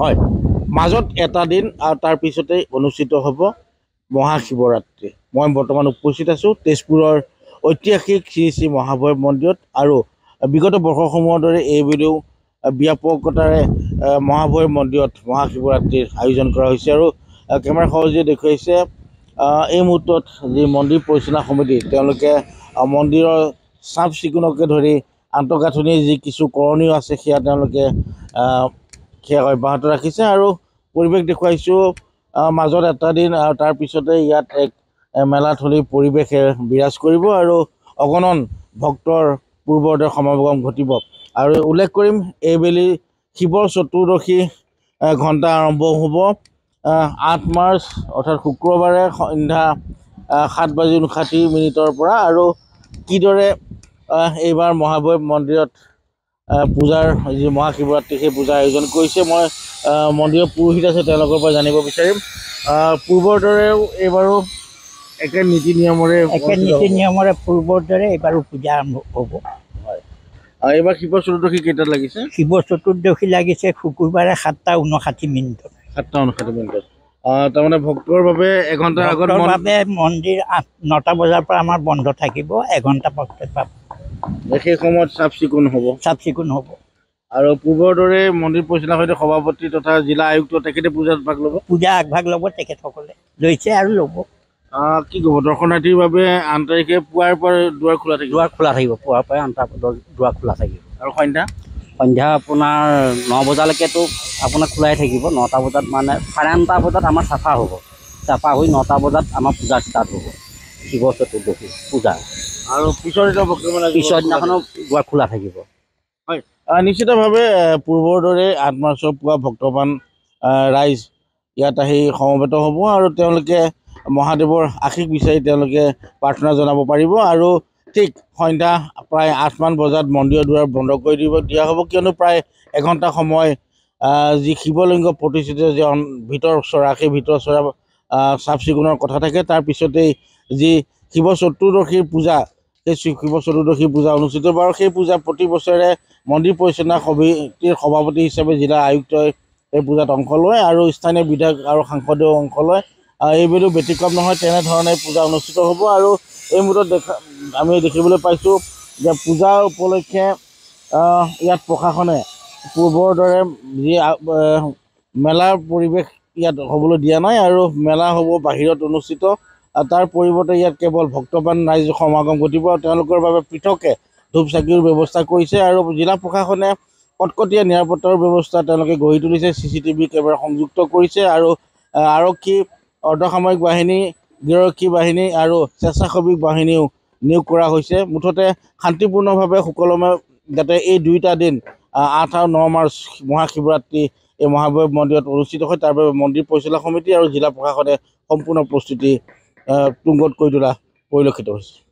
হয় মাজত এটা দিন আৰু তাৰপিছতে অনুষ্ঠিত হ'ব মহাশিৱৰাত্ৰি মই বৰ্তমান উপস্থিত আছোঁ তেজপুৰৰ ঐতিহাসিক শ্ৰী শ্ৰী মহাভৈৰৱ মন্দিৰত আৰু বিগত বৰ্ষসমূহৰ দৰে এইবিধেও ব্যাপকতাৰে মহাভৈৰৱ মন্দিৰত মহাশিৱৰাত্ৰিৰ আয়োজন কৰা হৈছে আৰু কেমেৰা সহজে দেখুৱাইছে এই মুহূৰ্তত যি মন্দিৰ পৰিচালনা সমিতি তেওঁলোকে মন্দিৰৰ চাফ চিকুণকে ধৰি আন্তঃগাঁথনিৰ যি কিছু কৰণীয় আছে সেয়া তেওঁলোকে সেয়া অব্যাহত ৰাখিছে আৰু পৰিৱেশ দেখুৱাইছোঁ মাজত এটা দিন আৰু তাৰপিছতে ইয়াত এক মেলাথলী পৰিৱেশে বিৰাজ কৰিব আৰু অগণন ভক্তৰ পূৰ্বৰ সমাগম ঘটিব আৰু উল্লেখ কৰিম এইবেলি শিৱৰ চতুৰ্দশী ঘণ্টা আৰম্ভ হ'ব আঠ মাৰ্চ অৰ্থাৎ শুক্ৰবাৰে সন্ধ্যা সাত বাজি ঊনষাঠি মিনিটৰ পৰা আৰু কিদৰে এইবাৰ মহাভৈৱ মন্দিৰত পূজাৰ যি মহাশিৱৰাত্ৰি সেই পূজাৰ আয়োজন কৰিছে মই মন্দিৰৰ পুৰোহিত আছে তেওঁলোকৰ পৰা জানিব বিচাৰিম পূৰ্বৰ দৰেও এইবাৰো একে নীতি নিয়মৰে একে নীতি নিয়মৰে পূৰ্বৰ দৰে এইবাৰো পূজা আৰম্ভ হ'ব হয় এইবাৰ শিৱ চতুৰ্দশী কেইটাত লাগিছে শিৱ চতুৰ্দশী লাগিছে শুকুৰবাৰে সাতটা ঊনষাঠি মিনিটত সাতটা ঊনষাঠি মিনিটত তাৰমানে ভক্তৰ বাবে এঘণ্টাৰ আগত বাবে মন্দিৰ আঠ নটা বজাৰ পৰা আমাৰ বন্ধ থাকিব এঘণ্টা পাব সেই সময়ত চাফ চিকুণ হ'ব চাফ চিকুণ হ'ব আৰু পূৰ্বৰ দৰে মন্দিৰ পৰিচালনা সৈতে সভাপতি তথা জিলা আয়ুক্ত তেখেতে পূজাত ভাগ ল'ব পূজা আগভাগ ল'ব তেখেতসকলে লৈছে আৰু ল'ব কি ক'ব দৰ্শনাৰ্থীৰ বাবে আন তাৰিখে পুৱাৰ পৰা দুৱাৰ খোলা থাকিব দুৱাৰ খোলা থাকিব পুৱাৰ পৰা আন দুৱাৰ খোলা থাকিব আৰু সন্ধ্যা সন্ধ্যা আপোনাৰ ন বজালৈকেতো আপোনাৰ খোলাই থাকিব নটা বজাত মানে চাৰে আঠটা বজাত আমাৰ চাফা হ'ব চাফা হৈ নটা বজাত আমাৰ পূজা ষ্টাৰ্ট হ'ব শিৱ চতুৰ্দশী পূজা আৰু পিছৰ এটা বক্তব্য দিনাখনো খোলা থাকিব নিশ্চিতভাৱে পূৰ্বৰ দৰে আঠ মাৰ্চৰ পোৱা ভক্তবান ৰাইজ ইয়াত আহি সমবেত হ'ব আৰু তেওঁলোকে মহাদেৱৰ আশীষ বিচাৰি তেওঁলোকে প্ৰাৰ্থনা জনাব পাৰিব আৰু ঠিক সন্ধ্যা প্ৰায় আঠমান বজাত মন্দিৰৰ দুৱাৰ বন্ধ কৰি দিব দিয়া হ'ব কিয়নো প্ৰায় এঘণ্টা সময় যি শিৱলিংগ প্ৰতিষ্ঠিত যি ভিতৰ চৰা সেই ভিতৰ চৰা চাফ চিকুণৰ কথা থাকে তাৰপিছতেই যি শিৱ চতুৰ্দশীৰ পূজা সেই শিৱ চতুৰ্দশী পূজা অনুষ্ঠিত হ'ব আৰু সেই পূজা প্ৰতি বছৰে মন্দিৰ পৰিচালনা সমিতিৰ সভাপতি হিচাপে জিলা আয়ুক্তই এই পূজাত অংশ লয় আৰু স্থানীয় বিধায়ক আৰু সাংসদেও অংশ লয় আৰু এইবিধো ব্যতিক্ৰম নহয় তেনেধৰণে পূজা অনুষ্ঠিত হ'ব আৰু এই মুহূৰ্তত দেখা আমি দেখিবলৈ পাইছোঁ যে পূজা উপলক্ষে ইয়াত প্ৰশাসনে পূৰ্বৰ দৰে যি মেলাৰ পৰিৱেশ ইয়াত হ'বলৈ দিয়া নাই আৰু মেলা হ'ব বাহিৰত অনুষ্ঠিত তাৰ পৰিৱৰ্তে ইয়াত কেৱল ভক্তবান ৰাইজ সমাগম ঘটিব তেওঁলোকৰ বাবে পৃথকে ধূপ চাকিৰ ব্যৱস্থা কৰিছে আৰু জিলা প্ৰশাসনে কটকটীয়া নিৰাপত্তাৰ ব্যৱস্থা তেওঁলোকে গঢ়ি তুলিছে চি চি টিভি কেমেৰা সংযুক্ত কৰিছে আৰু আৰক্ষী অৰ্ধসামৰিক বাহিনী গৃহৰক্ষী বাহিনী আৰু স্বেচ্ছাসেৱক বাহিনীও নিয়োগ কৰা হৈছে মুঠতে শান্তিপূৰ্ণভাৱে সুকলমে যাতে এই দুয়োটা দিন আঠ আৰু ন মাৰ্চ মহাশিৱৰাত্ৰি এই মহাভৈৱ মন্দিৰত অনুষ্ঠিত হয় তাৰ বাবে মন্দিৰ পৰিচালনা সমিতি আৰু জিলা প্ৰশাসনে সম্পূৰ্ণ প্ৰস্তুতি তুংগত কৰি তোলা পৰিলক্ষিত হৈছে